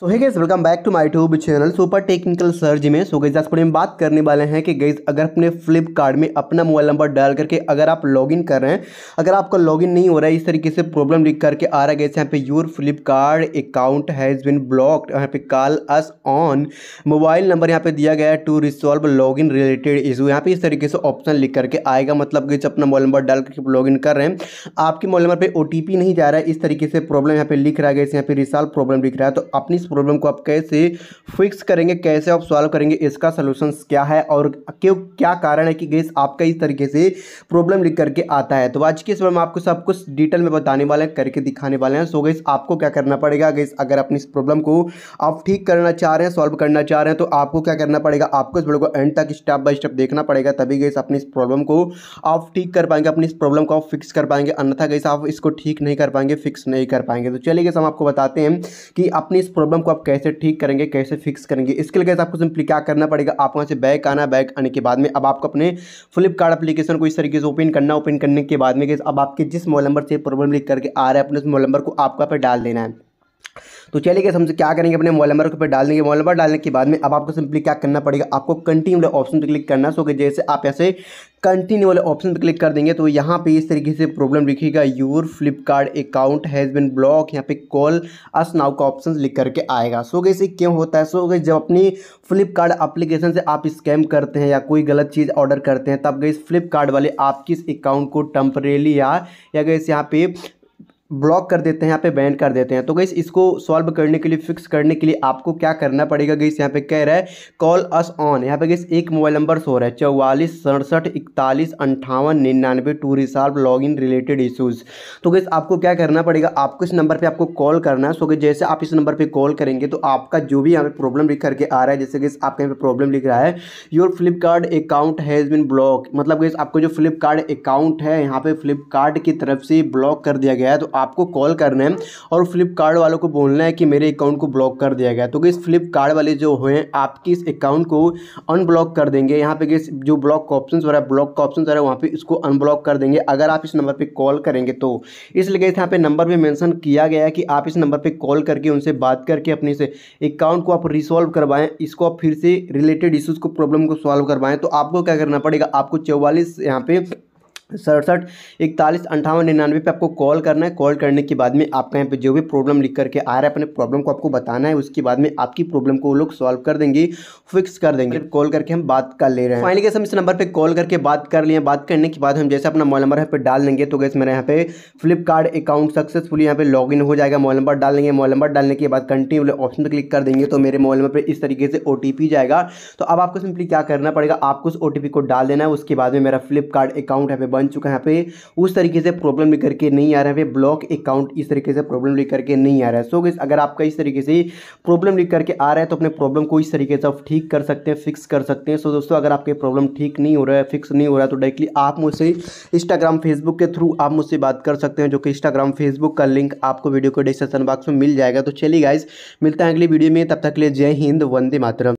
so hi guys welcome back to my tube channel super technical surge में so gas आज हम बात करने वाले हैं कि गैस अगर अपने फ्लिपकार्ट में अपना मोबाइल नंबर डाल करके अगर आप लॉगिन कर रहे हैं अगर आपका लॉगिन नहीं हो रहा है इस तरीके से प्रॉब्लम लिख करके आ रहा है गैस यहाँ पे your Flipkart account has been blocked यहाँ पे call us on mobile number यहाँ पे दिया गया है to resolve log related issue यहाँ पे इस तरीके से ऑप्शन लिख करके आएगा मतलब गैस अपना मोबाइल नंबर डाल करके लॉग कर रहे हैं आपके मोबाइल नंबर पर ओ नहीं जा रहा है इस तरीके से प्रॉब्लम यहाँ पे लिख रहा है गैस यहाँ पे रिसॉल्व प्रॉब्लम लिख रहा है तो अपनी प्रॉब्लम को आप कैसे फिक्स करेंगे कैसे आप सॉल्व करेंगे इसका सोल्यूशन क्या है और क्यों क्या कारण है कि गैस आपका इस तरीके से प्रॉब्लम लिख करके आता है तो आज के इस में आपको सब कुछ डिटेल में बताने वाले हैं करके दिखाने वाले हैं सो गैस आपको क्या करना पड़ेगा गैस अगर अपनी इस प्रॉब्लम को आप ठीक करना चाह रहे हैं सॉल्व करना चाह रहे हैं तो आपको क्या करना पड़ेगा आपको इस वीडियो को एंड तक स्टेप बाय स्टेप देखना पड़ेगा तभी गैस अपनी इस प्रॉब्लम को आप ठीक कर पाएंगे अपनी इस प्रॉब्लम को आप फिक्स कर पाएंगे अन्यथा गैस आप इसको ठीक नहीं कर पाएंगे फिक्स नहीं कर पाएंगे तो चलिए गैस हम आपको बताते हैं कि अपनी इस प्रॉब्लम प्रॉब्लम को आप कैसे ठीक करेंगे कैसे फिक्स करेंगे इसके लिए आपको सिंपली क्या करना पड़ेगा आप वहाँ से बैक आना बैक आने के बाद में अब आपको अपने फ्लिपकार्ट अपलीकेशन को इस तरीके से ओपन करना ओपन करने के बाद में अब आपके जिस मोबाइल नंबर से प्रॉब्लम लिख करके आ रहा है अपने उस मोबाइल नंबर को आपका पे डाल देना है तो चलिए गए हमसे क्या करेंगे अपने मोबाइल नंबर के ऊपर डाल देंगे मोबाइल नंबर डालने के बाद में अब आपको सिंपली क्या करना पड़ेगा आपको कंटिन्यू वाले ऑप्शन पर क्लिक करना सो कि जैसे आप ऐसे कंटिन्यू वाले ऑप्शन पर क्लिक कर देंगे तो यहाँ पे इस तरीके से प्रॉब्लम लिखेगा your Flipkart account has been block यहाँ पे कॉल अस नाउ का ऑप्शन लिख करके आएगा सो गई इसे क्यों होता है सो गई जब अपनी फ्लिपकार्ट अप्लीकेशन से आप स्कैम करते हैं या कोई गलत चीज़ ऑर्डर करते हैं तब गई फ्लिपकार्ट वाले आपकी इस अकाउंट को टम्परेली या, या यहाँ पे ब्लॉक कर देते हैं यहाँ पे बैन कर देते हैं तो गई इसको सॉल्व करने के लिए फिक्स करने के लिए आपको क्या करना पड़ेगा गई यहाँ पे कह रहा है कॉल अस ऑन यहाँ पे गई एक मोबाइल नंबर सो रहा है चौवालीस सड़सठ इकतालीस अंठावन निन्यानवे to resolve log in related issues तो गई आपको क्या करना पड़ेगा आपको इस नंबर पर आपको कॉल करना है सो गई जैसे आप इस नंबर पर कॉल करेंगे तो आपका जो भी यहाँ पे प्रॉब्लम लिख करके आ रहा है जैसे कि आपके यहाँ पे प्रॉब्लम लिख रहा है your Flipkart account has been block मतलब गई आपको जो फ्लिपकार्ट अकाउंट है यहाँ पे फ्लिपकार्ट की तरफ से ब्लॉक कर दिया गया है तो आपको कॉल करना है और फ्लिपकार्ट वालों को बोलना है कि मेरे अकाउंट को ब्लॉक कर दिया गया तो गैस फ्लिपकार्ट वाले जो हैं आपकी इस अकाउंट को अनब्लॉक कर देंगे यहाँ पे गैस जो ब्लॉक का ऑप्शन हो रहा है ब्लॉक का ऑप्शन हो रहा है वहाँ पर इसको अनब्लॉक कर देंगे अगर आप इस नंबर पर कॉल करेंगे तो इसलिए गैस यहाँ पर नंबर भी मैंसन किया गया है कि आप इस नंबर पर कॉल करके उनसे बात करके अपने इस अकाउंट को आप रिसॉल्व करवाएँ इसको आप फिर से रिलेटेड इशूज़ को प्रॉब्लम को सॉल्व करवाएँ तो आपको क्या करना पड़ेगा आपको चौवालीस यहाँ पे सड़सठ इकतालीस अंठावन निन्यानवे पे आपको कॉल करना है कॉल करने के बाद में आपका यहाँ पे जो भी प्रॉब्लम लिख करके आ रहा है अपने प्रॉब्लम को आपको बताना है उसके बाद में आपकी प्रॉब्लम को वो लोग सॉल्व कर देंगे फिक्स कर देंगे कॉल करके हम बात कर ले रहे हैं फाइनली कैसे हम इस नंबर पर कॉल करके बात कर लिए बात करने के बाद हम जैसे अपना मोबाइल नंबर यहाँ पर डाल देंगे तो कैसे मेरा यहाँ पे फ्लिपकार्ट अकाउंट सक्सेसफुल यहाँ पे लॉग हो जाएगा मोबाइल नंबर डाल देंगे मोबाइल नंबर डालने के बाद कंटिन्यू ऑप्शन पर क्लिक कर देंगे तो मेरे मोबाइल नंबर पर इस तरीके से ओ जाएगा तो अब आपको सिंपली क्या करना पड़ेगा आपको उस ओ को डाल देना है उसके बाद में मेरा फ्लिपकार्ट अकाउंट यहाँ पे बन चुका है यहाँ पे उस तरीके से प्रॉब्लम लेकर के नहीं आ रहा है ब्लॉक अकाउंट इस तरीके से प्रॉब्लम लेकर के नहीं आ रहा है सो so, अगर आपका इस तरीके से प्रॉब्लम लिख करके आ रहा है तो अपने प्रॉब्लम को इस तरीके से आप ठीक कर सकते हैं फिक्स कर सकते हैं सो so, दोस्तों अगर आपके प्रॉब्लम ठीक नहीं हो रहा है फिक्स नहीं हो रहा है तो डायरेक्टली आप मुझसे इंस्टाग्राम फेसबुक के थ्रू आप मुझसे बात कर सकते हैं जो कि इंस्टाग्राम फेसबुक का लिंक आपको वीडियो को डिस्क्रिप्शन बॉक्स में मिल जाएगा तो चलिए गाइज मिलता है अगली वीडियो में तब तक के लिए जय हिंद वंदे मातरम